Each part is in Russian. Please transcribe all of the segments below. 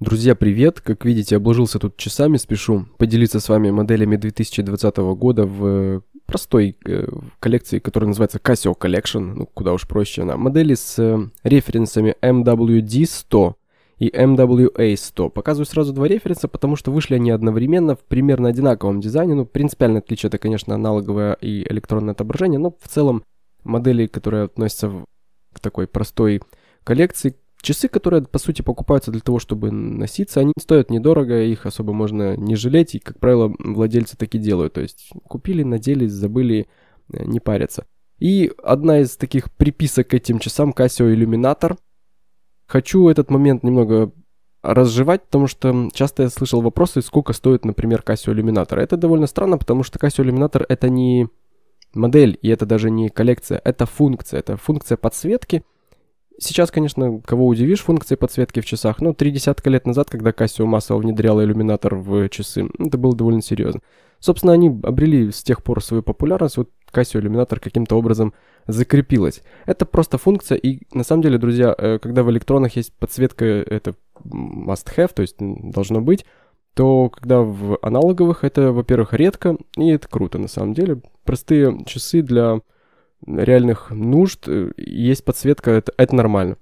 Друзья, привет! Как видите, обложился тут часами, спешу поделиться с вами моделями 2020 года в э, простой э, коллекции, которая называется Casio Collection, ну куда уж проще она. Модели с э, референсами MWD100 и MWA100. Показываю сразу два референса, потому что вышли они одновременно в примерно одинаковом дизайне. Ну, принципиальное отличие это, конечно, аналоговое и электронное отображение, но в целом модели, которые относятся к такой простой коллекции, Часы, которые, по сути, покупаются для того, чтобы носиться, они стоят недорого, их особо можно не жалеть, и, как правило, владельцы так и делают. То есть купили, надели, забыли, э, не парятся. И одна из таких приписок к этим часам Casio Illuminator. Хочу этот момент немного разжевать, потому что часто я слышал вопросы, сколько стоит, например, Casio Illuminator. Это довольно странно, потому что Casio Illuminator это не модель, и это даже не коллекция, это функция. Это функция подсветки – Сейчас, конечно, кого удивишь функции подсветки в часах, но ну, три десятка лет назад, когда Casio Массо внедряла иллюминатор в часы, это было довольно серьезно. Собственно, они обрели с тех пор свою популярность, вот Casio иллюминатор каким-то образом закрепилась. Это просто функция, и на самом деле, друзья, э, когда в электронах есть подсветка, это must-have, то есть должно быть, то когда в аналоговых это, во-первых, редко, и это круто на самом деле. Простые часы для реальных нужд э, есть подсветка, это, это нормально.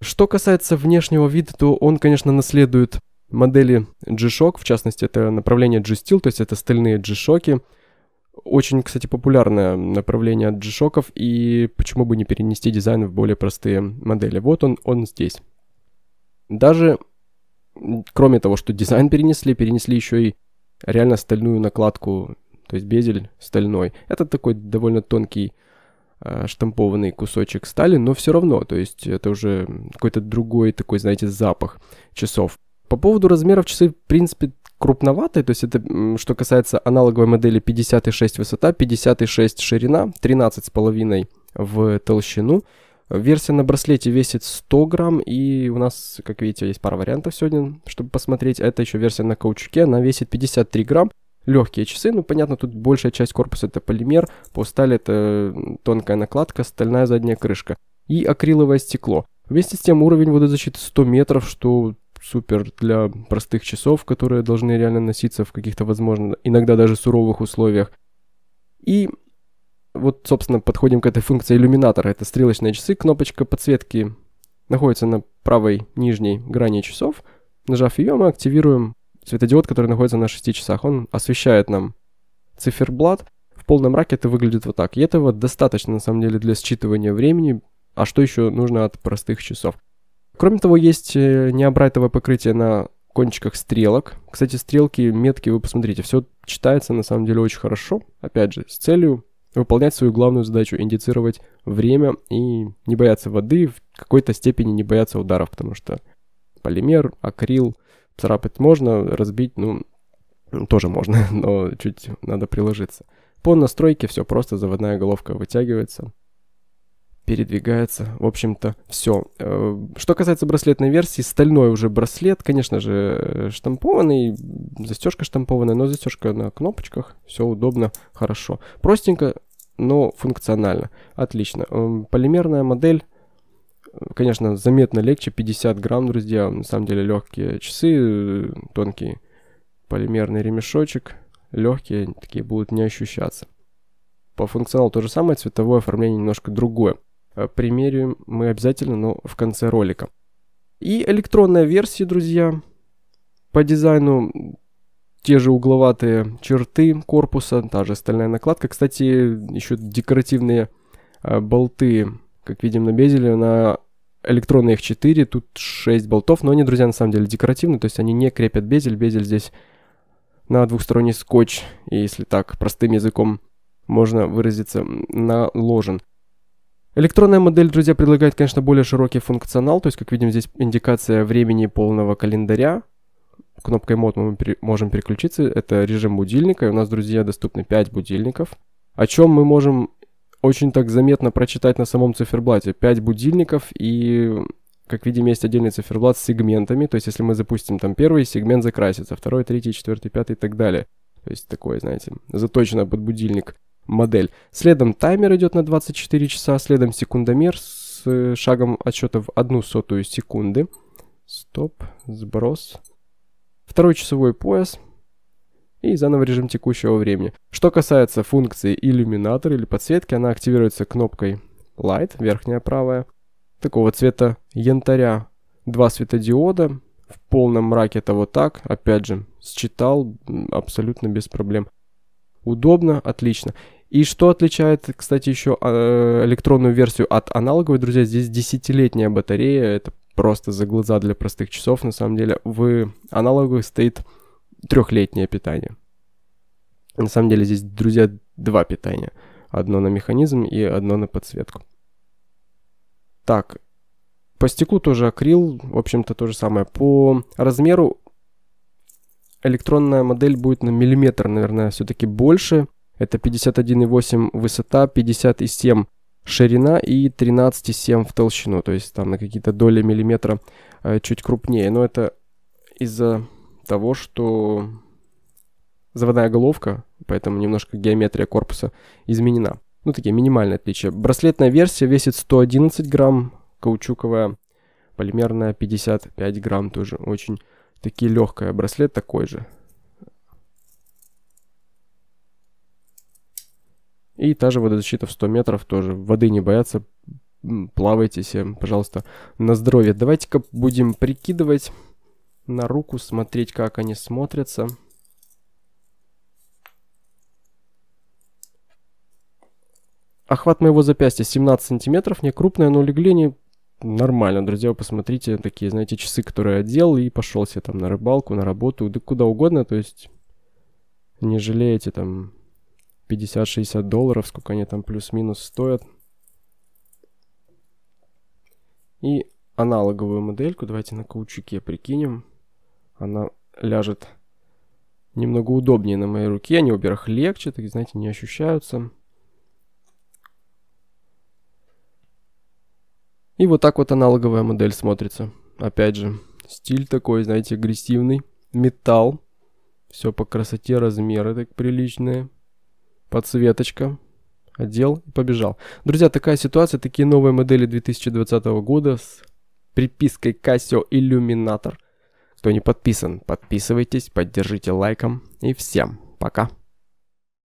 Что касается внешнего вида, то он, конечно, наследует модели G-Shock, в частности, это направление G-Steel, то есть это стальные G-Shock. Очень, кстати, популярное направление от G-Shock, и почему бы не перенести дизайн в более простые модели. Вот он, он здесь. Даже, кроме того, что дизайн перенесли, перенесли еще и реально стальную накладку то есть безель стальной. Это такой довольно тонкий а, штампованный кусочек стали, но все равно, то есть это уже какой-то другой такой, знаете, запах часов. По поводу размеров часы, в принципе, крупноватые, то есть это, что касается аналоговой модели 56 высота, 56 ширина, 13,5 в толщину. Версия на браслете весит 100 грамм, и у нас, как видите, есть пара вариантов сегодня, чтобы посмотреть. Это еще версия на каучуке, она весит 53 грамм легкие часы. Ну, понятно, тут большая часть корпуса это полимер, по стали это тонкая накладка, стальная задняя крышка и акриловое стекло. Вместе с тем уровень водозащиты 100 метров, что супер для простых часов, которые должны реально носиться в каких-то, возможно, иногда даже суровых условиях. И вот, собственно, подходим к этой функции иллюминатора. Это стрелочные часы, кнопочка подсветки находится на правой нижней грани часов. Нажав ее, мы активируем Светодиод, который находится на 6 часах, он освещает нам циферблат. В полном мраке это выглядит вот так. И этого достаточно, на самом деле, для считывания времени. А что еще нужно от простых часов? Кроме того, есть э, необрайтовое покрытие на кончиках стрелок. Кстати, стрелки, метки, вы посмотрите, все читается на самом деле очень хорошо. Опять же, с целью выполнять свою главную задачу, индицировать время и не бояться воды, в какой-то степени не бояться ударов, потому что полимер, акрил, Царапать можно, разбить, ну, тоже можно, но чуть надо приложиться. По настройке все просто, заводная головка вытягивается, передвигается, в общем-то, все. Э, что касается браслетной версии, стальной уже браслет, конечно же, э, штампованный, застежка штампованная, но застежка на кнопочках, все удобно, хорошо. Простенько, но функционально, отлично. Эм, полимерная модель Конечно, заметно легче, 50 грамм, друзья. На самом деле легкие часы, э, тонкий полимерный ремешочек. Легкие такие будут не ощущаться. По функционалу то же самое, цветовое оформление немножко другое. Э, примерим мы обязательно, но в конце ролика. И электронная версия, друзья. По дизайну те же угловатые черты корпуса, та же стальная накладка. Кстати, еще декоративные э, болты, как видим на безеле, на Электронные их 4, тут 6 болтов, но они, друзья, на самом деле декоративные, то есть они не крепят безель, безель здесь на двухсторонний скотч, и если так простым языком можно выразиться, наложен. Электронная модель, друзья, предлагает, конечно, более широкий функционал, то есть, как видим, здесь индикация времени полного календаря, кнопкой мод мы можем переключиться, это режим будильника, и у нас, друзья, доступны 5 будильников, о чем мы можем очень так заметно прочитать на самом циферблате. 5 будильников и как видим, есть отдельный циферблат с сегментами, то есть если мы запустим там первый, сегмент закрасится, второй, третий, четвертый, пятый и так далее. То есть такое, знаете, заточено под будильник модель. Следом таймер идет на 24 часа, следом секундомер с э, шагом отсчета в одну сотую секунды. Стоп, сброс. Второй часовой пояс, и заново режим текущего времени. Что касается функции иллюминатор или подсветки, она активируется кнопкой Light, верхняя правая, такого цвета янтаря. Два светодиода, в полном мраке это вот так, опять же, считал абсолютно без проблем. Удобно, отлично. И что отличает, кстати, еще а, э, электронную версию от аналоговой, друзья, здесь десятилетняя батарея, это просто за глаза для простых часов, на самом деле. В аналоговых стоит трехлетнее питание. На самом деле здесь, друзья, два питания. Одно на механизм и одно на подсветку. Так, по стеклу тоже акрил, в общем-то то же самое. По размеру электронная модель будет на миллиметр, наверное, все-таки больше. Это 51,8 высота, 50,7 ширина и 13,7 в толщину. То есть там на какие-то доли миллиметра э, чуть крупнее. Но это из-за того, что заводная головка, поэтому немножко геометрия корпуса изменена. Ну, такие минимальные отличия. Браслетная версия весит 111 грамм, каучуковая, полимерная 55 грамм тоже. Очень такие легкая. Браслет такой же. И та же водозащита в 100 метров тоже. Воды не бояться. Плавайте себе, пожалуйста, на здоровье. Давайте-ка будем прикидывать на руку, смотреть, как они смотрятся. Охват моего запястья 17 сантиметров, не крупное, но легление нормально, друзья, вы посмотрите, такие, знаете, часы, которые одел и пошел себе там на рыбалку, на работу, да куда угодно, то есть не жалеете там 50-60 долларов, сколько они там плюс-минус стоят. И аналоговую модельку давайте на каучуке прикинем она ляжет немного удобнее на моей руке. Они, во-первых, легче, так, знаете, не ощущаются. И вот так вот аналоговая модель смотрится. Опять же, стиль такой, знаете, агрессивный. Металл. Все по красоте, размеры так приличные. Подсветочка. Одел и побежал. Друзья, такая ситуация, такие новые модели 2020 года с припиской Casio Illuminator – кто не подписан, подписывайтесь, поддержите лайком и всем пока.